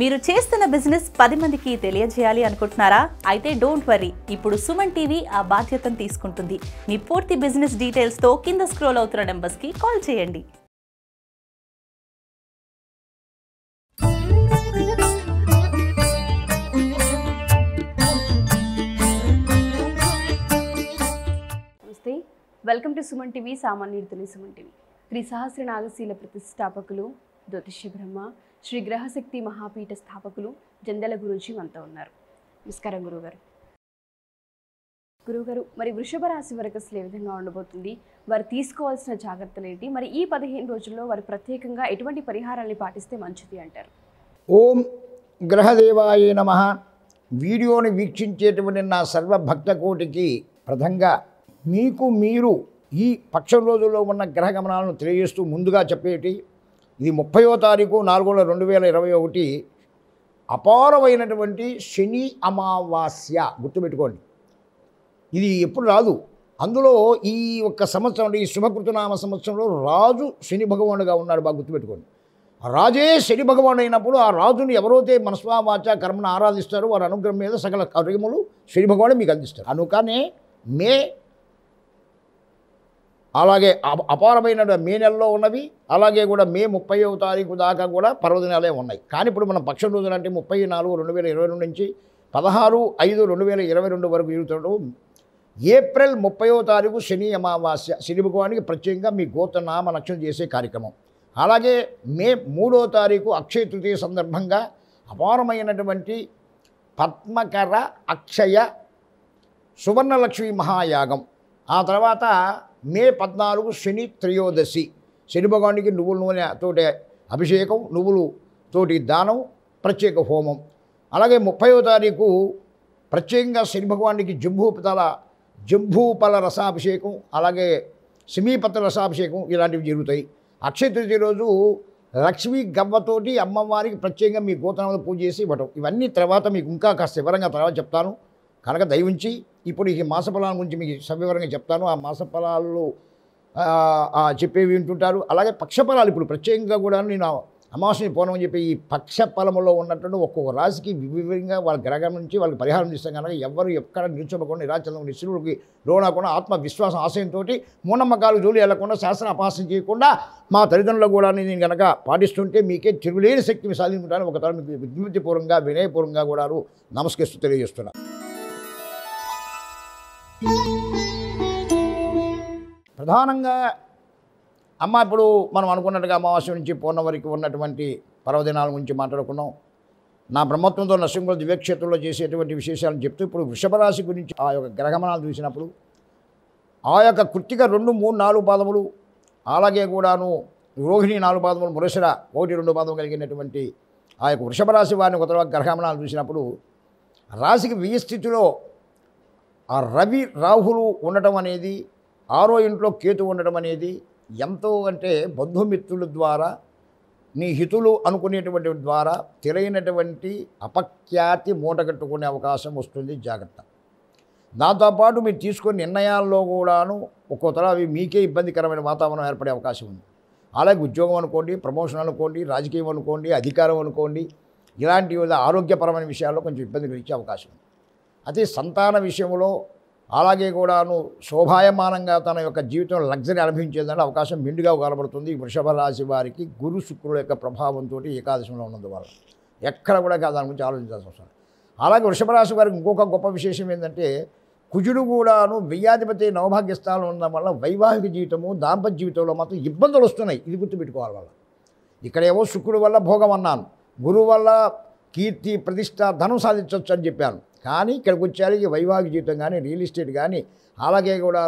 మీరు చేస్తున్న బిజినెస్ పది మందికి తెలియజేయాలి అనుకుంటున్నారా అయితే డోంట్ వరీ ఇప్పుడు సుమన్ టీవీ ఆ బాధ్యతను తీసుకుంటుంది మీ పూర్తి బిజినెస్ డీటెయిల్స్తో కింద స్క్రోల్ అవుతున్న నెంబర్స్కి కాల్ చేయండి నమస్తే వెల్కమ్ టు సుమన్ టీవీ సామాన్యుడితోనే సుమన్ టీవీ త్రిసహస్ర నాగశీల ప్రతిష్టాపకులు జ్యోతిష్య బ్రహ్మ శ్రీ గ్రహశక్తి మహాపీఠ స్థాపకులు జందల గురుజీ మనతో ఉన్నారు నమస్కారం గురుగారు గురుగారు మరి వృషభ రాశి వరకు అసలు ఏ విధంగా ఉండబోతుంది వారు తీసుకోవాల్సిన జాగ్రత్తలు ఏంటి మరి ఈ పదిహేను రోజుల్లో వారు ప్రత్యేకంగా ఎటువంటి పరిహారాన్ని పాటిస్తే మంచిది అంటారు ఓం గ్రహదేవాయ నమ వీడియోని వీక్షించేటువంటి నా సర్వ కోటికి ప్రథంగా మీకు మీరు ఈ పక్షం రోజుల్లో ఉన్న గ్రహ గమనాలను తెలియజేస్తూ ముందుగా చెప్పేటి ఇది ముప్పయో తారీఖు నాలుగోల రెండు వేల ఇరవై ఒకటి అపారమైనటువంటి శని అమావాస్య గుర్తుపెట్టుకోండి ఇది ఎప్పుడు రాదు అందులో ఈ ఒక్క సంవత్సరం ఈ శుభకృతనామ సంవత్సరంలో రాజు శని భగవానుడుగా ఉన్నాడు బాగా గుర్తుపెట్టుకోండి రాజే శని భగవాన్ అయినప్పుడు ఆ రాజుని ఎవరైతే మనస్వామాచ కర్మను ఆరాధిస్తారో వారి అనుగ్రహం మీద సకల కార్యములు శని భగవానుడు మీకు అందిస్తారు అనుకనే మే అలాగే అపారమైన మే నెలలో ఉన్నవి అలాగే కూడా మే ముప్పైవ తారీఖు దాకా కూడా పర్వదినాలే ఉన్నాయి కానీ ఇప్పుడు మనం పక్షం రోజులు అంటే ముప్పై నాలుగు రెండు వేల ఇరవై రెండు నుంచి పదహారు ఐదు రెండు వేల ఇరవై రెండు వరకు జరుగుతాడు ఏప్రిల్ ముప్పయో తారీఖు శని అమావాస్య శని భగవానికి ప్రత్యేకంగా మీ గోత్ర నామ నక్షణం చేసే కార్యక్రమం అలాగే మే మూడో తారీఖు అక్షయ తృతీయ సందర్భంగా అపారమైనటువంటి పద్మకర అక్షయ సువర్ణలక్ష్మి మహాయాగం ఆ తర్వాత మే పద్నాలుగు శని త్రయోదశి శని భగవానికి నువ్వుల నూనె తోటి అభిషేకం నువ్వులు తోటి దానం ప్రత్యేక హోమం అలాగే ముప్పయో తారీఖు ప్రత్యేకంగా శని భగవానికి జంభూపతల జంభూపల రసాభిషేకం అలాగే సిమీపత రసాభిషేకం ఇలాంటివి జరుగుతాయి అక్షయ తృతీయ రోజు లక్ష్మీ గవ్వతోటి అమ్మవారికి ప్రత్యేకంగా మీ గోతనంలో పూజ చేసి ఇవ్వటం ఇవన్నీ తర్వాత మీకు ఇంకా కాస్త వివరంగా తర్వాత చెప్తాను కనుక దయవుంచి ఇప్పుడు ఈ మాసఫలాల గురించి మీకు సవివరంగా చెప్తాను ఆ మాసఫలాల్లో చెప్పేవి వింటుంటారు అలాగే పక్షఫలాలు ఇప్పుడు ప్రత్యేకంగా కూడా నేను అమావాస్య పూర్ణం చెప్పి ఈ పక్ష ఫలములో ఉన్నటువంటి ఒక్కొక్క రాశికి వివిధంగా వాళ్ళ గ్రహం నుంచి వాళ్ళకి పరిహారం ఇస్తాం కనుక ఎవరు ఎక్కడ నిల్చోకుండా నిశ్చులకి లోన్ లోనకుండా ఆత్మవిశ్వాసం ఆశయంతో మూనమ్మకాలు జోలి వెళ్లకుండా శాసన అపాసం చేయకుండా మా తల్లిదండ్రులు కూడా నేను కనుక పాటిస్తుంటే మీకే తిరుగులేని శక్తిని సాధించుకుంటాను ఒకసారి మీకు విజ్ఞప్తిపూర్వంగా వినయపూర్వంగా కూడా నమస్కరిస్తూ తెలియజేస్తున్నాను ప్రధానంగా అమ్మ ఇప్పుడు మనం అనుకున్నట్టుగా అమావాస్య నుంచి పూర్ణం వరకు ఉన్నటువంటి పర్వదినాల గురించి మాట్లాడుకున్నాం నా బ్రహ్మత్వంతో నరసింహుల దివ్యక్షేత్రంలో చేసేటువంటి విశేషాలను చెప్తూ ఇప్పుడు వృషభరాశి గురించి ఆ యొక్క గ్రహగమనాలు చూసినప్పుడు ఆ యొక్క కృత్తిక రెండు మూడు నాలుగు పాదములు అలాగే కూడాను రోహిణి నాలుగు పాదములు మురసర ఒకటి రెండు పాదములు కలిగినటువంటి ఆ యొక్క వృషభరాశి వారిని తర్వాత గ్రహగమనాలు చూసినప్పుడు రాశికి వ్యయ స్థితిలో ఆ రవి రాహులు ఉండటం అనేది ఆరో ఇంట్లో కేతు ఉండటం అనేది ఎంతో అంటే బంధుమిత్రుల ద్వారా నీ హితులు అనుకునేటువంటి ద్వారా తెలియనటువంటి అపఖ్యాతి మూటగట్టుకునే అవకాశం వస్తుంది జాగ్రత్త దాంతోపాటు మీరు తీసుకునే నిర్ణయాల్లో కూడాను ఒక్కొక్కరు అవి మీకే ఇబ్బందికరమైన వాతావరణం ఏర్పడే అవకాశం ఉంది అలాగే ఉద్యోగం అనుకోండి ప్రమోషన్ అనుకోండి రాజకీయం అనుకోండి అధికారం అనుకోండి ఇలాంటి ఆరోగ్యపరమైన విషయాల్లో కొంచెం ఇబ్బంది కలిగించే అవకాశం ఉంది అతి సంతాన విషయంలో అలాగే కూడాను శోభాయమానంగా తన యొక్క జీవితం లగ్జరీ అనుభవించేదానికి అవకాశం మిండుగా కనబడుతుంది వృషభ రాశి వారికి గురు శుక్రుల యొక్క ప్రభావంతో ఏకాదశంలో ఉన్నందువల్ల ఎక్కడ కూడా దాని గురించి ఆలోచించాల్సి వస్తుంది అలాగే వృషభ రాశి వారికి ఇంకొక గొప్ప విశేషం ఏంటంటే కుజుడు కూడాను వ్యయాధిపతి నవభాగ్యస్థానం ఉండడం వల్ల వైవాహిక జీవితము దాంపత్య జీవితంలో మాత్రం ఇబ్బందులు వస్తున్నాయి ఇది గుర్తుపెట్టుకోవాలి వాళ్ళ ఇక్కడేమో శుక్రుడు వల్ల భోగం అన్నాను గురువు వల్ల కీర్తి ప్రతిష్ట ధనం సాధించవచ్చు అని చెప్పాను కానీ ఇక్కడికి వచ్చేసరికి వైవాహిక జీవితం కానీ రియల్ ఎస్టేట్ కానీ అలాగే కూడా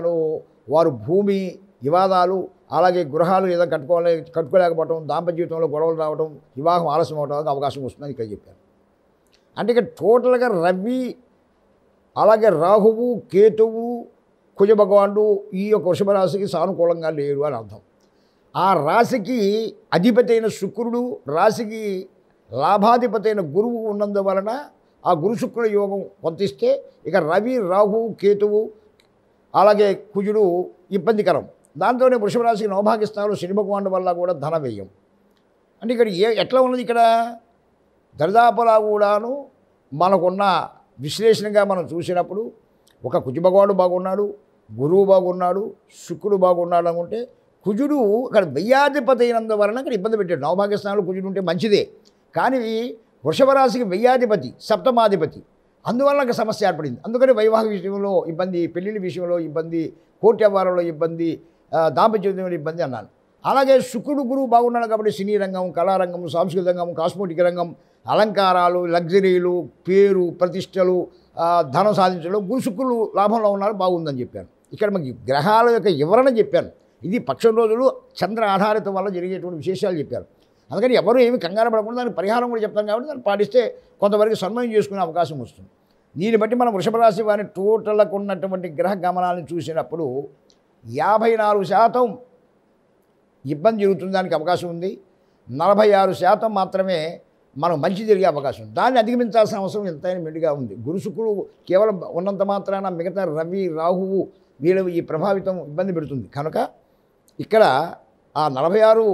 వారు భూమి వివాదాలు అలాగే గృహాలు ఏదో కట్టుకోలే కట్టుకోలేకపోవడం దాంపత్య జీవితంలో గొడవలు రావడం వివాహం ఆలస్యం అవడానికి అవకాశం వస్తుందని ఇక్కడ చెప్పారు అంటే ఇక్కడ టోటల్గా రవి అలాగే రాహువు కేతువు కుజ భగవానుడు ఈ యొక్క వృషభ రాశికి సానుకూలంగా లేరు అని అర్థం ఆ రాశికి అధిపతి అయిన శుక్రుడు రాశికి లాభాధిపతి అయిన గురువు ఉన్నందువలన ఆ గురుశుక్ర యోగం పొంతిస్తే ఇక రవి రాహు కేతువు అలాగే కుజుడు ఇబ్బందికరం దాంతోనే వృషభరాశికి నవభాగిస్తారు శని భగవానుడు వల్ల కూడా ధన వ్యయం అంటే ఇక్కడ ఏ ఎట్లా ఉన్నది ఇక్కడ దరిదాపులా కూడాను మనకున్న విశ్లేషణగా మనం చూసినప్పుడు ఒక కుజుభగవాడు బాగున్నాడు గురువు బాగున్నాడు శుక్రుడు బాగున్నాడు అనుకుంటే కుజుడు అక్కడ వెయ్యాధిపతి అయినందువలన అక్కడ ఇబ్బంది పెట్టాడు నవభాగ్యస్థానంలో కుజుడు ఉంటే మంచిదే కానీ రాశికి వెయ్యాధిపతి సప్తమాధిపతి అందువల్ల ఒక సమస్య ఏర్పడింది అందుకని వైవాహిక విషయంలో ఇబ్బంది పెళ్లిళ్ళ విషయంలో ఇబ్బంది కోర్టు వ్యవహారంలో ఇబ్బంది దాంపత్యంలో ఇబ్బంది అన్నాను అలాగే శుక్రుడు గురువు బాగున్నాడు కాబట్టి సినీ రంగం కళారంగం సాంస్కృతిక రంగం కాస్మోటిక్ రంగం అలంకారాలు లగ్జరీలు పేరు ప్రతిష్టలు ధనం సాధించడం గురు శుక్రులు లాభంలో ఉన్నారు బాగుందని చెప్పాను ఇక్కడ మనకి గ్రహాల యొక్క వివరణ చెప్పాను ఇది పక్షం రోజులు చంద్ర ఆధారితం వల్ల జరిగేటువంటి విశేషాలు చెప్పారు అందుకని ఎవరు ఏమి కంగారు పడకుండా దానికి పరిహారం కూడా చెప్తాం కాబట్టి దాన్ని పాటిస్తే కొంతవరకు సన్మయం చేసుకునే అవకాశం వస్తుంది దీన్ని బట్టి మనం వృషభ రాశి వారిని టోటల్కు ఉన్నటువంటి గ్రహ గమనాలను చూసినప్పుడు యాభై నాలుగు శాతం ఇబ్బంది జరుగుతుంది దానికి అవకాశం ఉంది నలభై ఆరు శాతం మాత్రమే మనం మంచి జరిగే అవకాశం దాన్ని అధిగమించాల్సిన అవసరం ఎంతైనా మెండుగా ఉంది గురుశుకులు కేవలం ఉన్నంత మాత్రాన మిగతా రవి రాహువు వీళ్ళు ఈ ప్రభావితం ఇబ్బంది పెడుతుంది కనుక ఇక్కడ ఆ నలభై ఆరు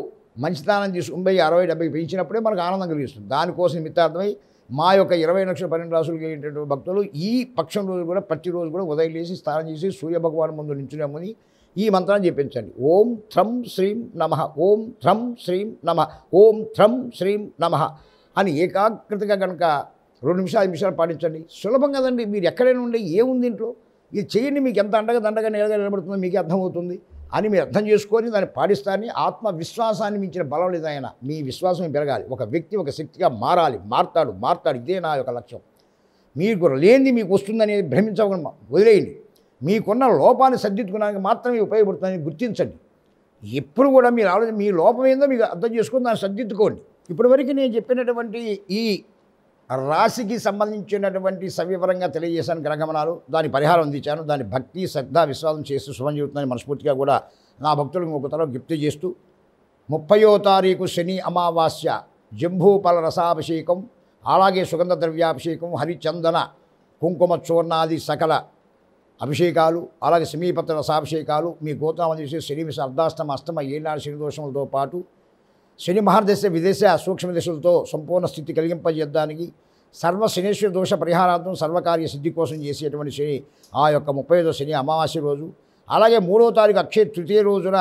మంచితనం తీసుకుని పోయి అరవై డెబ్బై పెంచినప్పుడే మనకు ఆనందం కలిగిస్తుంది దానికోసం మిత్తార్థమై మా యొక్క ఇరవై లక్షల పన్నెండు రాసులు కలిగినటువంటి భక్తులు ఈ పక్షం రోజు కూడా ప్రతిరోజు కూడా ఉదయం లేసి స్నానం చేసి సూర్యభగవాన్ ముందు నించునేమని ఈ మంత్రాన్ని చెప్పించండి ఓం త్రం శ్రీం నమ ఓం త్రం శ్రీం నమ ఓం త్రం శ్రీం నమ అని ఏకాగ్రతగా కనుక రెండు నిమిషాలు నిమిషాలు పాటించండి సులభం కదండి మీరు ఎక్కడైనా ఉండే ఏముంది ఇంట్లో ఇది చేయండి మీకు ఎంత అండగా దండగా నేరగా నిలబడుతుందో మీకు అర్థమవుతుంది అని మీరు అర్థం చేసుకొని దాన్ని పాటిస్తారని ఆత్మవిశ్వాసాన్ని మించిన బలం లేదైనా మీ విశ్వాసం పెరగాలి ఒక వ్యక్తి ఒక శక్తిగా మారాలి మారతాడు మారతాడు ఇదే నా యొక్క లక్ష్యం మీకు లేనిది మీకు వస్తుందని భ్రమించకుండా వదిలేయండి మీకున్న లోపాన్ని సర్దిద్దుకోవడానికి మాత్రమే ఉపయోగపడుతుందని గుర్తించండి ఎప్పుడు కూడా మీరు ఆలోచన మీ లోపం ఏందో మీకు అర్థం చేసుకొని దాన్ని సర్దిద్దుకోండి ఇప్పటివరకు నేను చెప్పినటువంటి ఈ రాశికి సంబంధించినటువంటి సవివరంగా తెలియజేశాను గ్రహగమనాలు దాని పరిహారం అందించాను దాని భక్తి శ్రద్ధ విశ్వాసం చేస్తూ శుభం చెబుతుందని మనస్ఫూర్తిగా కూడా నా భక్తులకు ఒకతలో గిఫ్ట్ చేస్తూ ముప్పయో తారీఖు శని అమావాస్య జంభూపల రసాభిషేకం అలాగే సుగంధ ద్రవ్యాభిషేకం హరిచందన కుంకుమ చూర్ణాది సకల అభిషేకాలు అలాగే సమీపత్ర రసాభిషేకాలు మీ గోత్రం చేసి శని అర్ధాష్టమ అష్టమ ఏనాడు శని దోషములతో పాటు శని మహాదశ విదేశ సూక్ష్మదశలతో సంపూర్ణ స్థితి కలిగింపజేద్దానికి సర్వ శనేశ్వర దోష పరిహారార్థం సర్వకార్య సిద్ధి కోసం చేసేటువంటి శని ఆ యొక్క ముప్పై ఐదో శని అమావాస్య రోజు అలాగే మూడవ తారీఖు అక్షయ తృతీయ రోజున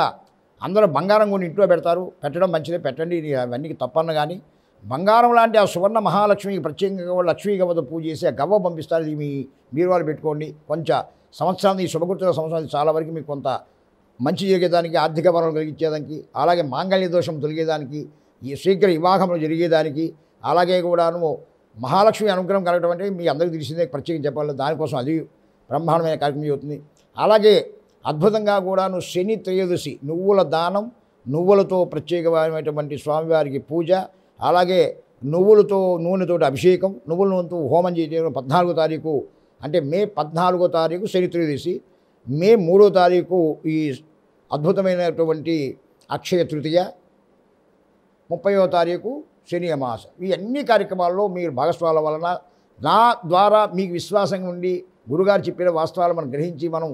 అందరూ బంగారం కొన్ని ఇంట్లో పెడతారు పెట్టడం మంచిదే పెట్టండి అవన్నీ తప్పన్న కానీ బంగారం లాంటి ఆ సువర్ణ మహాలక్ష్మికి ప్రత్యేకంగా లక్ష్మీ గవ్వతో పూజ చేసి ఆ గవ్వ పంపిస్తారు ఇది మీ మీరు వాళ్ళు పెట్టుకోండి కొంచెం సంవత్సరాన్ని ఈ శుభకృతుల సంవత్సరానికి చాలా వరకు మీకు కొంత మంచి జరిగేదానికి ఆర్థిక వనరులు కలిగించేదానికి అలాగే మాంగళ్య దోషం తొలగేదానికి ఈ శీఘ్ర వివాహములు జరిగేదానికి అలాగే కూడాను మహాలక్ష్మి అనుగ్రహం కలగడం అంటే మీ అందరికీ తెలిసిందే ప్రత్యేకం చెప్పాలి దానికోసం అది బ్రహ్మాండమైన కార్యక్రమం అవుతుంది అలాగే అద్భుతంగా కూడాను శని త్రయోదశి నువ్వుల దానం నువ్వులతో ప్రత్యేకమైనటువంటి స్వామివారికి పూజ అలాగే నువ్వులతో నూనెతో అభిషేకం నువ్వుల నూనెతో హోమం చేయడం పద్నాలుగో తారీఖు అంటే మే పద్నాలుగో తారీఖు శని త్రయోదశి మే మూడో తారీఖు ఈ అద్భుతమైనటువంటి అక్షయ తృతీయ ముప్పయో తారీఖు శని అమాస ఈ అన్ని కార్యక్రమాల్లో మీరు భాగస్వాల వలన నా ద్వారా మీకు విశ్వాసం ఉండి గురుగారు చెప్పిన వాస్తవాలు మనం గ్రహించి మనం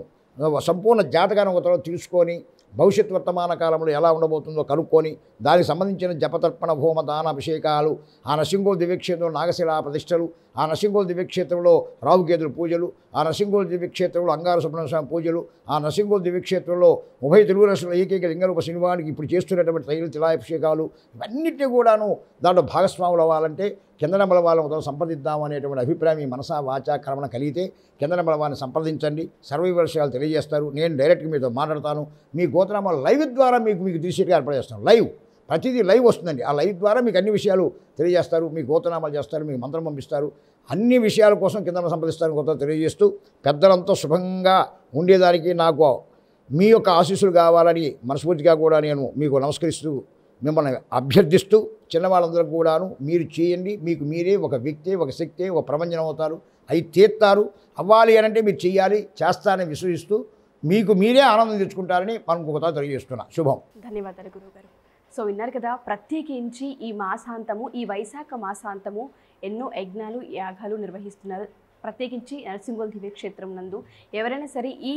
సంపూర్ణ జాతకాన్ని ఒక తీసుకొని భవిష్యత్ వర్తమాన కాలంలో ఎలా ఉండబోతుందో కనుక్కొని దానికి సంబంధించిన జపతర్పణ భూమ దాన అభిషేకాలు ఆ నరసింహోల్ దివ్యక్షేత్రంలో నాగశిలా ప్రతిష్టలు ఆ నరసింహోల్ దివ్యక్షేత్రంలో రావుగేదుల పూజలు ఆ నరసింహోల్ దివ్యక్షేత్రంలో అంగార సుబ్రహ్మణ్యస్వామి పూజలు ఆ నరసింహోల్ దివ్యక్షేత్రంలో ఉభయ తెలుగు రాష్ట్రంలో ఏకైక లింగరూప శ్రీనివానికి ఇప్పుడు చేస్తున్నటువంటి తైలు తిలాభిషేకాలు ఇవన్నిటినీ కూడాను దాంట్లో భాగస్వాములు అవ్వాలంటే కిందన బలవాలంతో సంప్రదిద్దాం అనేటువంటి అభిప్రాయం ఈ మనసా వాచా క్రమణ కలిగితే కిందన బలవాన్ని సంప్రదించండి సర్వే విషయాలు తెలియజేస్తారు నేను డైరెక్ట్గా మీతో మాట్లాడతాను మీ గోత్రనామాలు లైవ్ ద్వారా మీకు మీకు దృశ్యంగా ఏర్పాటు చేస్తాను లైవ్ ప్రతిదీ లైవ్ వస్తుందండి ఆ లైవ్ ద్వారా మీకు అన్ని విషయాలు తెలియజేస్తారు మీ గోతనామాలు చేస్తారు మీకు మంత్రం పంపిస్తారు అన్ని విషయాల కోసం కింద సంప్రదిస్తారు కొత్త తెలియజేస్తూ పెద్దలంతా శుభంగా ఉండేదానికి నాకు మీ యొక్క ఆశీస్సులు కావాలని మనస్ఫూర్తిగా కూడా నేను మీకు నమస్కరిస్తూ మిమ్మల్ని అభ్యర్థిస్తూ చిన్నవాళ్ళందరూ కూడాను మీరు చేయండి మీకు మీరే ఒక వ్యక్తి ఒక శక్తి ఒక ప్రపంచం అవుతారు అవి తీర్తారు అవ్వాలి అనంటే మీరు చేయాలి చేస్తారని విశ్వసిస్తూ మీకు మీరే ఆనందం తెచ్చుకుంటారని మనం ఒకతా తెలియజేస్తున్నా శుభం ధన్యవాదాలు గురువుగారు సో విన్నారు కదా ప్రత్యేకించి ఈ మాసాంతము ఈ వైశాఖ మాసాంతము ఎన్నో యజ్ఞాలు యాగాలు నిర్వహిస్తున్నారు ప్రత్యేకించి నరసింహుల దివ్యక్షేత్రం నందు ఎవరైనా సరే ఈ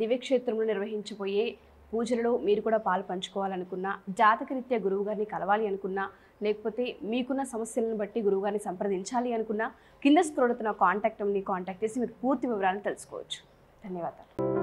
దివ్యక్షేత్రంలో నిర్వహించబోయే పూజలలో మీరు కూడా పాలు పంచుకోవాలనుకున్నా జాతకరీత్యా గారిని కలవాలి అనుకున్నా లేకపోతే మీకున్న సమస్యలను బట్టి గారిని సంప్రదించాలి అనుకున్నా కింద స్క్రోలతో నా కాంటాక్ట్ని కాంటాక్ట్ చేసి మీకు పూర్తి వివరాలను తెలుసుకోవచ్చు ధన్యవాదాలు